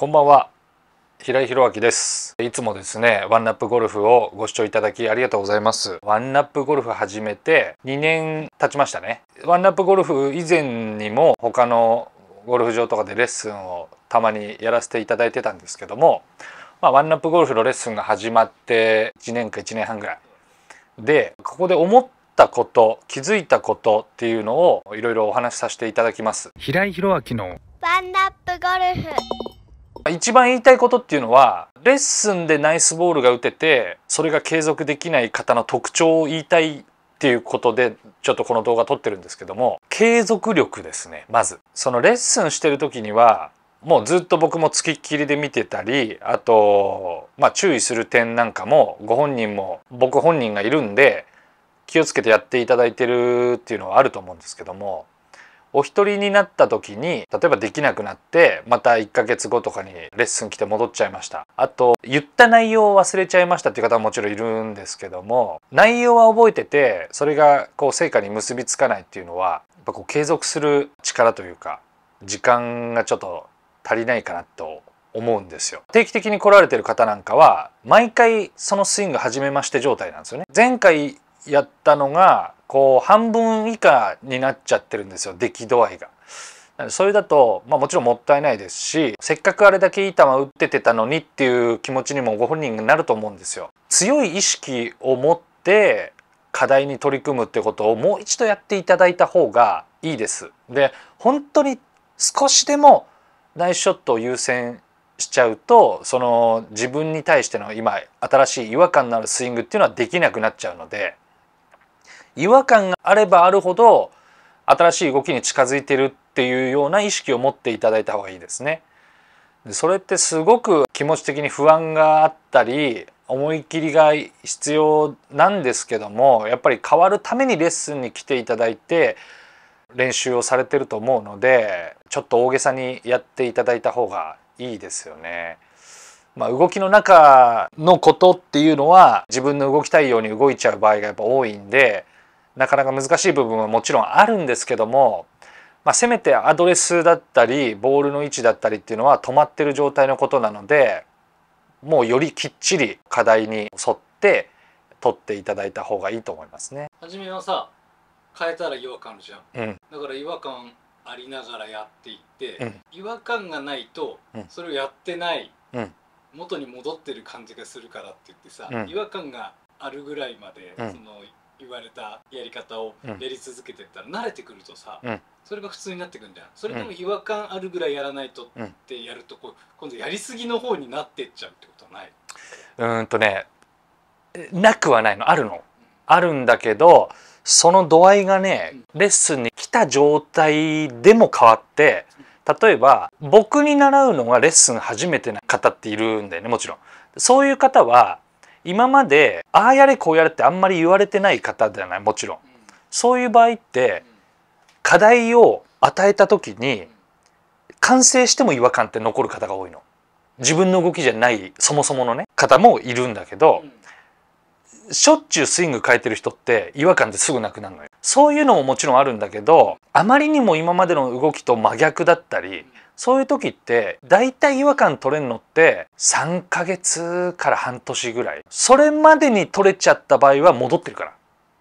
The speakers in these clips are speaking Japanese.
こんばんは平井博明ですいつもですねワンナップゴルフをご視聴いただきありがとうございますワンナップゴルフ始めて2年経ちましたねワンナップゴルフ以前にも他のゴルフ場とかでレッスンをたまにやらせていただいてたんですけどもまあ、ワンナップゴルフのレッスンが始まって1年か1年半ぐらいでここで思ったこと気づいたことっていうのをいろいろお話しさせていただきます平井博明のワンナップゴルフ一番言いたいことっていうのはレッスンでナイスボールが打ててそれが継続できない方の特徴を言いたいっていうことでちょっとこの動画撮ってるんですけども継続力ですねまずそのレッスンしてる時にはもうずっと僕もつきっきりで見てたりあとまあ注意する点なんかもご本人も僕本人がいるんで気をつけてやっていただいてるっていうのはあると思うんですけどもお一人になった時に例えばできなくなってまた1ヶ月後とかにレッスン来て戻っちゃいましたあと言った内容を忘れちゃいましたっていう方ももちろんいるんですけども内容は覚えててそれがこう成果に結びつかないっていうのはやっぱこう継続する力というか時間がちょっと足りないかなと思うんですよ定期的に来られてる方なんかは毎回そのスイング始めまして状態なんですよね前回やったのがこう半分以下になっちゃってるんですよ出来度合いが。それだと、まあ、もちろんもったいないですしせっかくあれだけいい球打っててたのにっていう気持ちにもご本人がなると思うんですよ。強い意識を持って課題に取り組むってことをもう一度やっていただいた方がいいです。で本当に少しでもナイスショットを優先しちゃうとその自分に対しての今新しい違和感のあるスイングっていうのはできなくなっちゃうので違和感があればあるほど新しい動きに近づいてるっていうような意識を持っていただいた方がいいですね。それってすごく気持ち的に不安があったり思い切りが必要なんですけどもやっぱり変わるためにレッスンに来ていただいて練習をされてると思うのでちょっと大げさにやっていただいた方がいいですよね。まあ、動きの中のことっていうのは自分の動きたいように動いちゃう場合がやっぱ多いんでなかなか難しい部分はもちろんあるんですけども、まあ、せめてアドレスだったりボールの位置だったりっていうのは止まってる状態のことなのでもうよりきっちり課題に沿って取っていただいた方がいいと思いますね。初めはさ変えたら違和感あるじゃん、うん、だから違和感ありながらやっていって、うん、違和感がないとそれをやってない、うん、元に戻ってる感じがするからって言ってさ、違和感があるぐらいまで、その言われたやり方をやり続けてったら慣れてくるとさ、うん、それが普通になってくんだよそれでも違和感あるぐらいやらないとってやるとこう今度やりすぎの方になってっちゃうってことはないうんとねなくはないのあるの。あるんだけどその度合いがね、レッスンに来た状態でも変わって例えば僕に習うのがレッスン初めてな方っているんだよねもちろん。そういう方は今までああやれこうやれってあんまり言われてない方じゃないもちろん。そういう場合って課題を与えた時に完成しても違和感って残る方が多いの。自分の動きじゃないそもそものね方もいるんだけど、しょっちゅうスイング変えてる人って違和感ってすぐなくなるのよ。そういうのももちろんあるんだけどあまりにも今までの動きと真逆だったりそういう時って大体違和感取れるのって3ヶ月から半年ぐらいそれまでに取れちゃった場合は戻ってるから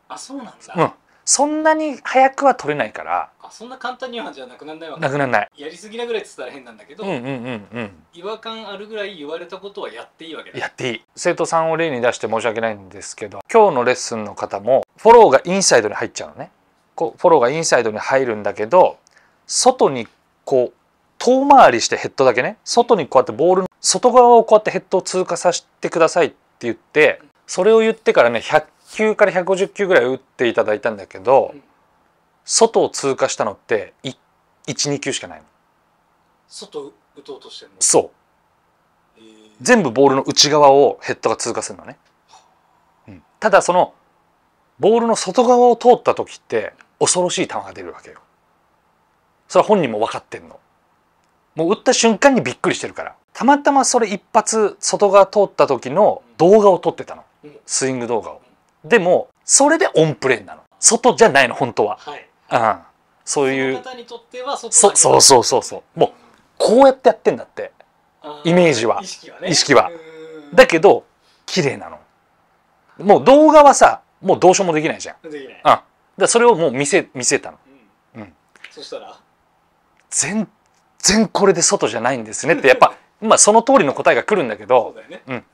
あそうなんだ、うん、そんなに早くは取れないからあそんな簡単にはじゃなくなんないわけなくなんないやりすぎなぐらいっつったら変なんだけど、うんうんうんうん、違和感あるぐらい言われたことはやっていいわけだやっていい生徒さんを例に出して申し訳ないんですけど今日のレッスンの方もフォローがインサイドに入っちゃうのねこうフォローがインサイドに入るんだけど外にこう遠回りしてヘッドだけね外にこうやってボールの外側をこうやってヘッドを通過させてくださいって言ってそれを言ってからね100球から150球ぐらい打っていただいたんだけど外を通過したのって12球しかないの。外打とうとしてるのそう、えー、全部ボールの内側をヘッドが通過するのね、うん、ただそのボールの外側を通った時って恐ろしい球が出るわけよそれは本人も分かってんのもう打った瞬間にびっくりしてるからたまたまそれ一発外側通った時の動画を撮ってたのスイング動画をでもそれでオンプレーンなの外じゃないの本当は、はいうん、そういうそそうそうそうそうもうこうやってやってんだってイメージは意識は,、ね、意識はだけど綺麗なのもう動画はさもうどうしようもできないじゃんできない、うん、だそれをもう見せ見せたの、うん、うん、そしたら全全これで外じゃないんですねって やっぱまあその通りの答えが来るんだけど、ねうん、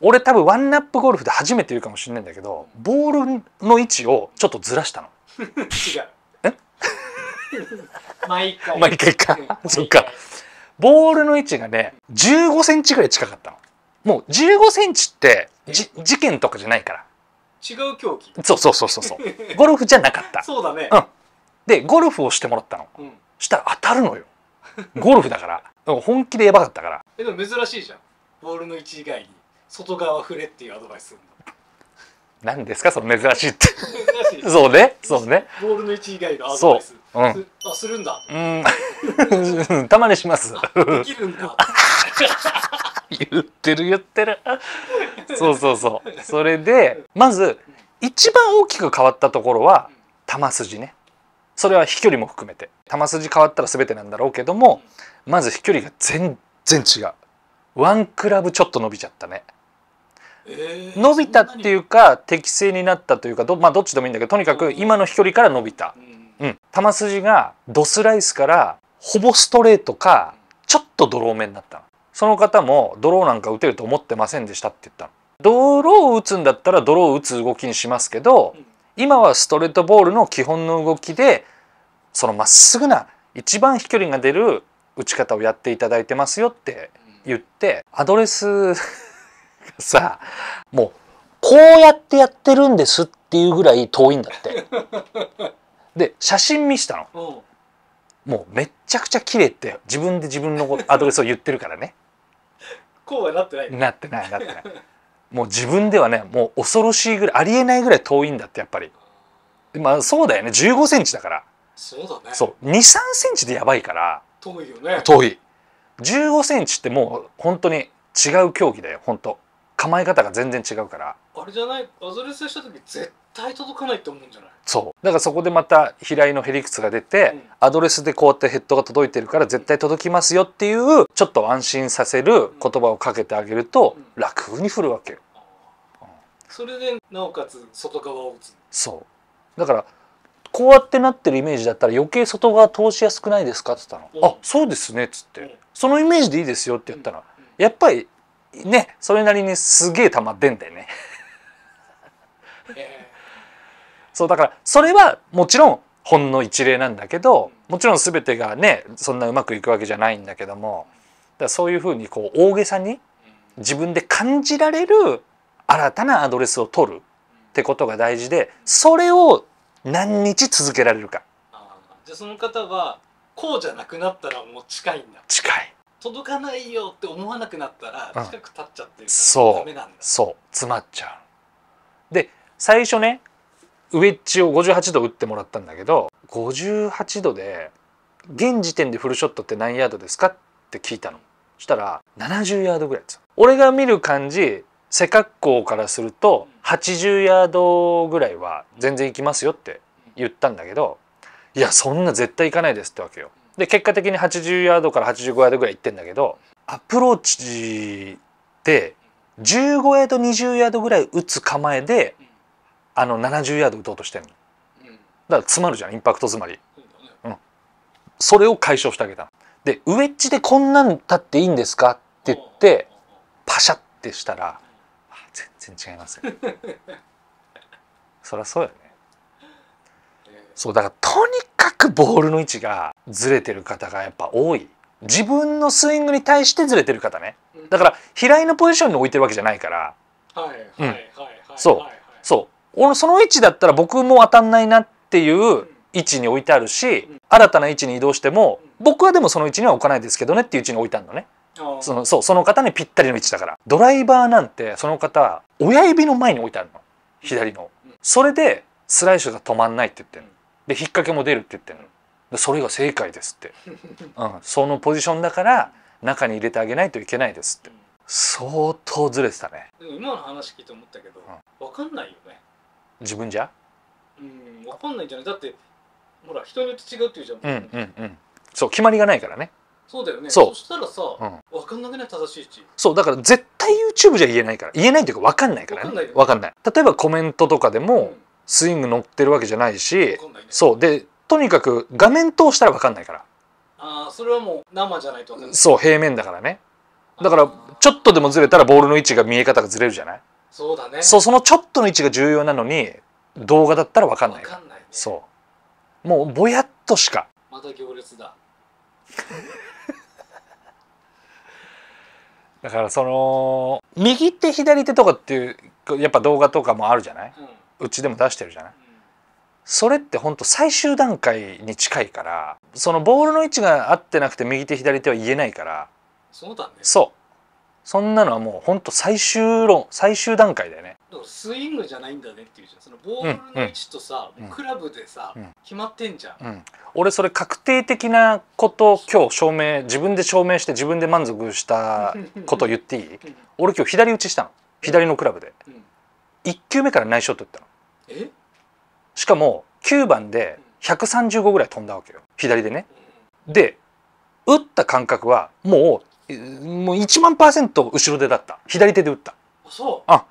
俺多分ワンナップゴルフで初めて言うかもしれないんだけどボールの位置をちょっとずらしたの。違うえ 毎回毎回か、そっかボールの位置がね1 5センチぐらい近かったのもう1 5センチってじ事件とかじゃないから違う競技そうそうそうそうゴルフじゃなかったそうだね、うん、でゴルフをしてもらったの、うん、したら当たるのよゴルフだから本気でやばかったからえでも珍しいじゃんボールの位置以外に外側振れっていうアドバイスするの何ですかその珍しいって珍しい そうねそうねボールの位置以外のアドバイスそう、うん、あするんだうん たまにしますできるんだ 言ってる言ってるそうそうそうそれでまず一番大きく変わったところは球筋ねそれは飛距離も含めて球筋変わったら全てなんだろうけどもまず飛距離が全然違うワンクラブちょっと伸びちゃったね、えー、伸びたっていうか適正になったというかど,、まあ、どっちでもいいんだけどとにかく今の飛距離から伸びた、うん、球筋がドスライスからほぼストレートかちょっとドロー目になったその方もドローなんか打てると思ってませんでしたって言ったの。ドローを打つんだったらドローを打つ動きにしますけど、うん今はストレートボールの基本の動きでそのまっすぐな一番飛距離が出る打ち方をやっていただいてますよって言ってアドレスさもうこうやってやってるんですっていうぐらい遠いんだって。で写真見したの。もうめっちゃくちゃ綺麗って自分で自分のアドレスを言ってるからね。こうはなってない。なってないなってない。もう自分ではねもう恐ろしいぐらいありえないぐらい遠いんだってやっぱりまあそうだよね1 5ンチだからそうだねそう2 3センチでやばいから遠いよね遠い1 5ンチってもう本当に違う競技だよ本当構え方が全然違うからあれじゃないアドレスした時絶対届かないって思うんじゃないそうだからそこでまた平井のへりくつが出て、うん、アドレスでこうやってヘッドが届いてるから絶対届きますよっていうちょっと安心させる言葉をかけてあげると楽に振るわけよそれでなおかつ外側を打つそうだからこうやってなってるイメージだったら余計外側通しやすくないですかって言ったの「うん、あそうですね」っつって、うん、そのイメージでいいですよ」って言ったら、うんうん、やっぱりねそれなりにすげえ溜まってんだよねえー、そうだからそれはもちろんほんの一例なんだけどもちろん全てがねそんなうまくいくわけじゃないんだけどもだそういうふうにこう大げさに自分で感じられる新たなアドレスを取るってことが大事でそれを何日続けられるかじゃあその方はこうじゃなくなったらもう近いんだ近い届かないよって思わなくなったら近く立っちゃってるからダメなんだ、うん、そうそう詰まっちゃうで最初ねウエッジを58度打ってもらったんだけど58度で現時点でフルショットって何ヤードですかって聞いたのそしたら70ヤードぐらいです俺が見る感じ背格好からすると80ヤードぐらいは全然行きますよって言ったんだけどいやそんな絶対行かないですってわけよ。で結果的に80ヤードから85ヤードぐらい行ってんだけどアプローチって15ヤード20ヤードぐらい打つ構えであの70ヤード打とうとしてんの。だから詰まるじゃんインパクト詰まり。うん、それを解消してあげたでウエッジでこんなん立っていいんですかって言ってパシャってしたら全然違いますよそりゃそうよね、えー、そうだからとにかくボールの位置がずれてる方がやっぱ多い自分のスイングに対してずれてる方ねだから平井のポジションに置いてるわけじゃないからそうそう俺その位置だったら僕も当たんないなっていう位置に置いてあるし、うん、新たな位置に移動しても、僕はでもその位置には置かないですけどねっていう位置に置いてあるのね、そのそうその方にぴったりの位置だからドライバーなんてその方親指の前に置いてあるの左のそれでスライスが止まんないって言ってるで引っ掛けも出るって言ってるでそれが正解ですって、うん、そのポジションだから中に入れてあげないといけないですって相当ずれてたね今の話聞いて思ったけど、う分かんないよね自分じゃうん分かんないんじゃないだってほら人によって違うっていうじゃんうんうんうんそう決まりがないからねそうだよねそうそしたらさ、うん、分かんなくない正しい位置そうだから絶対 YouTube じゃ言えないから言えないというか分かんないからね分かんないね分かんない例えばコメントとかでうもんスイング乗ってるわけじゃないし、分かんないねそうでとにかく画面通したら分かんないからああそれはもう生じゃないと分かんないそう平面だからねだからちょっとでもずれたらボールの位置が見え方がずれるじゃないそうだねそうそのちょっとの位置が重要なのに動画だったら分かんない分かんないねそうもうぼやっとしかまた行列だだからその右手左手とかっていうやっぱ動画とかもあるじゃない、うん、うちでも出してるじゃない、うん、それってほんと最終段階に近いからそのボールの位置が合ってなくて右手左手は言えないからそうだねそうそんなのはもうほんと最終論最終段階だよねスイングじゃないんだねっていうじゃんそのボールの位置とさ、うん、クラブでさ、うん、決まってんじゃ、うん、俺それ確定的なことを今日証明自分で証明して自分で満足した こと言っていい、うん、俺今日左打ちしたの左のクラブで、うん、1球目からナイショット打ったのえしかも9番で135ぐらい飛んだわけよ左でね、で打った感覚はもうもう1万パーセント後ろ手だった左手で打ったあそうあ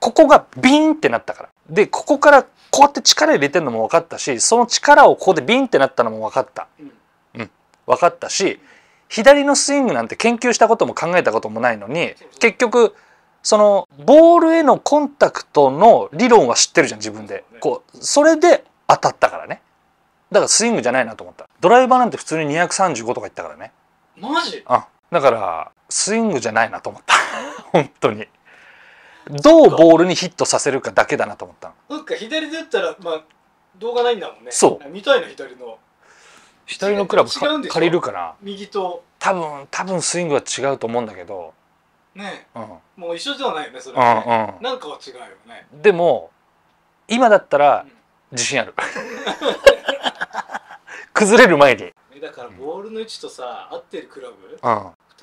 ここがビンってなったから。で、ここからこうやって力入れてるのも分かったし、その力をここでビンってなったのも分かった。うん。分かったし、左のスイングなんて研究したことも考えたこともないのに、結局、そのボールへのコンタクトの理論は知ってるじゃん自分でこうそれで当たったからねだからスイングじゃないなと思ったドライバーなんて普通に235とかいったからねマジん。だからスイングじゃないなと思った本当にどうボールにヒットさせるかだけだなと思ったのそっか左で打ったらまあ動画ないんだもんねそう見たいの左の左のクラブ借りるかな右と多分多分スイングは違うと思うんだけどね、うん、もう一緒じゃないよねそれは、ね、うんうん、なんかは違うよねでも今だったら自信ある、崩れる前にだからボールの位置とさ、合ってるクラブ、うん、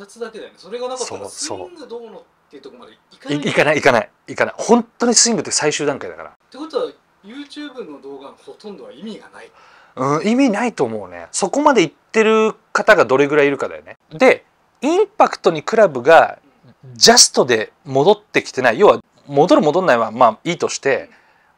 2つだけだよねそれがなかったらスイングどうのっていうところまでいかないいかないいかないいかない本当にスイングって最終段階だからってことは YouTube の動画のほとんどは意味がないうん意味ないと思うねそこまでいってる方がどれぐらいいるかだよねでインパクトにクラブがジャストで戻ってきてない要は戻る戻んないはまあいいとして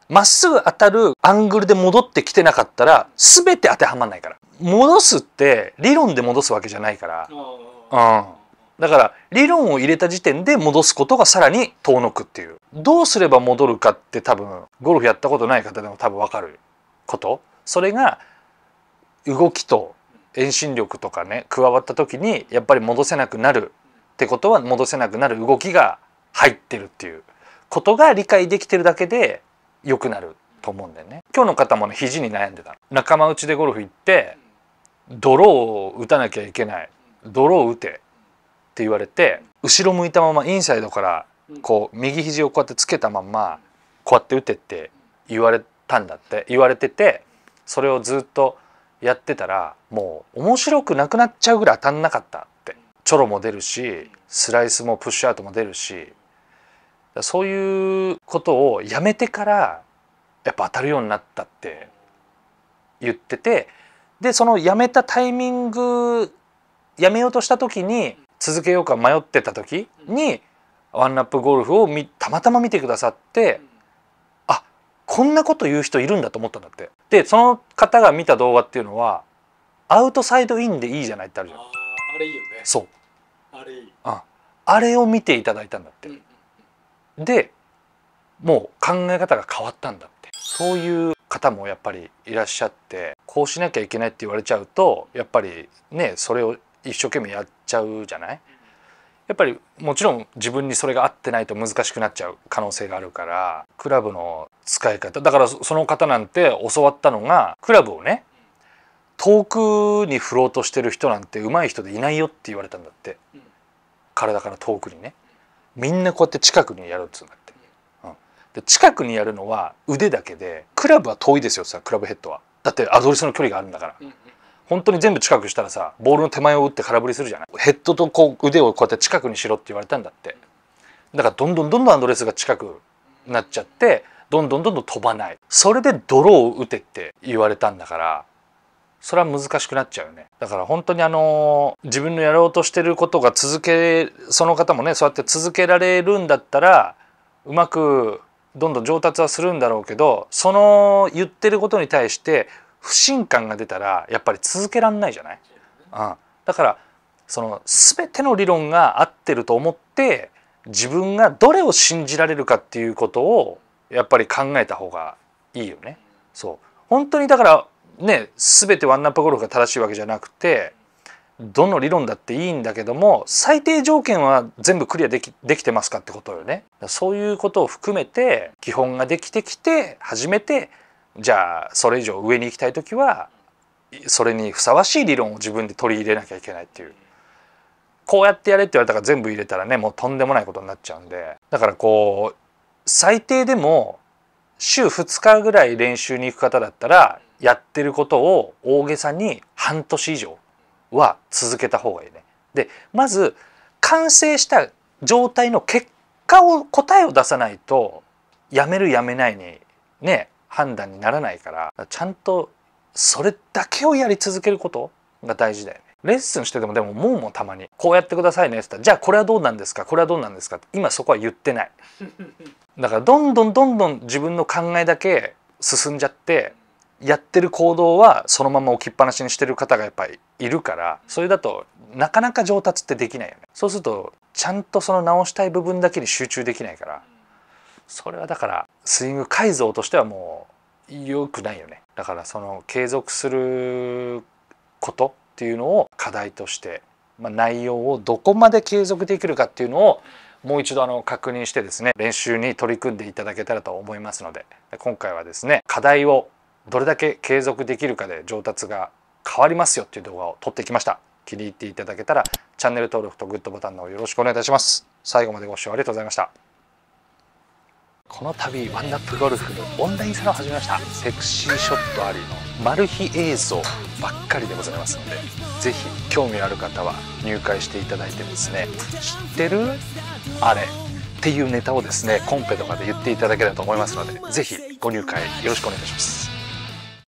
まっすぐ当たるアングルで戻ってきてなかったら全て当てはまんないから戻すって理論で戻すわけじゃないからうんだから理論を入れた時点で戻すことがさらに遠のくっていうどうすれば戻るかって多分ゴルフやったことない方でも多分分かることそれが動きと遠心力とかね加わった時にやっぱり戻せなくなるってことは戻せなくなる動きが入ってるっていうことが理解できてるだけで良くなると思うんだよね今日の方もね肘に悩んでた仲間内でゴルフ行ってドローを打たなきゃいけないドローを打てって言われて後ろ向いたままインサイドからこう右肘をこうやってつけたまんまこうやって打てって言われたんだって言われててそれをずっとやってたらもう面白くなくなっちゃうぐらい当たんなかったってチョロも出るしスライスもプッシュアウトも出るしそういうことをやめてからやっぱ当たるようになったって言っててでそのやめたタイミングやめようとした時に続けようか迷ってた時にワンラップゴルフをたまたま見てくださってあこんなこと言う人いるんだと思ったんだってでその方が見た動画っていうのはアウトサイドインでいいじゃないってあるじゃんあれいいよねそうあれいいああれを見ていただいたんだって、でもう考え方が変わったんだってそういう方もやっぱりいらっしゃってこうしなきゃいけないって言われちゃうとやっぱりねそれを一生懸命やっちゃうじゃないやっぱりもちろん自分にそれが合ってないと難しくなっちゃう可能性があるからクラブの使い方だからその方なんて教わったのがクラブをね遠くに振ろうとしてる人なんて上手い人でいないよって言われたんだって体から遠くにねみんなこうやって近くにやるっつうんだって、うん、で近くにやるのは腕だけでクラブは遠いですよさクラブヘッドはだってアドレスの距離があるんだから。本当に全部近くしたらさボールの手前を打って空振りするじゃないヘッドとこう腕をこうやって近くにしろって言われたんだってだからどんどんどんどんアドレスが近くなっちゃってどんどんどんどん飛ばないそれでドローを打てって言われたんだからそれは難しくなっちゃうよねだから本当にあの自分のやろうとしてることが続けその方もねそうやって続けられるんだったらうまくどんどん上達はするんだろうけどその言ってることに対して不信感が出たらやっぱり続けらんないじゃない、うん、だからその全ての理論が合ってると思って自分がどれを信じられるかっていうことをやっぱり考えた方がいいよね。そう本当にだからね全てワンナップゴルフが正しいわけじゃなくてどの理論だっていいんだけども最低条件は全部クリアできできてますかってことよね。そういうことを含めて基本ができてきて初めてじゃあそれ以上上に行きたい時はそれにふさわしい理論を自分で取り入れなきゃいけないっていうこうやってやれって言われたから全部入れたらねもうとんでもないことになっちゃうんでだからこう最低でも週2日ぐらい練習に行く方だったらやってることを大げさに半年以上は続けた方がいいね。でまず完成した状態の結果を答えを出さないとやめるやめないにね判断にならないからちゃんとそれだけをやり続けることが大事だよね。レッスンしててもでももうもたまにこうやってくださいねって言ったらじゃあこれはどうなんですかこれはどうなんですかって今そこは言ってない。だからどんどんどんどん自分の考えだけ進んじゃってやってる行動はそのまま置きっぱなしにしてる方がやっぱりいるからそれだとなかなか上達ってできないよねそうするとちゃんとその直したい部分だけに集中できないからそれはだからスイング改造としてはもう良くないよねだからその継続することっていうのを課題として、まあ、内容をどこまで継続できるかっていうのをもう一度あの確認してですね練習に取り組んでいただけたらと思いますので今回はですね課題をどれだけ継続できるかで上達が変わりますよっていう動画を撮ってきました気に入っていただけたらチャンネル登録とグッドボタンのよろしくお願いいたします最後までご視聴ありがとうございましたこの度ワンナップゴルフのオンラインサロンを始めましたセクシーショットありのマル秘映像ばっかりでございますので是非興味のある方は入会していただいてですね知ってるあれっていうネタをですねコンペとかで言っていただければと思いますので是非ご入会よろしくお願いします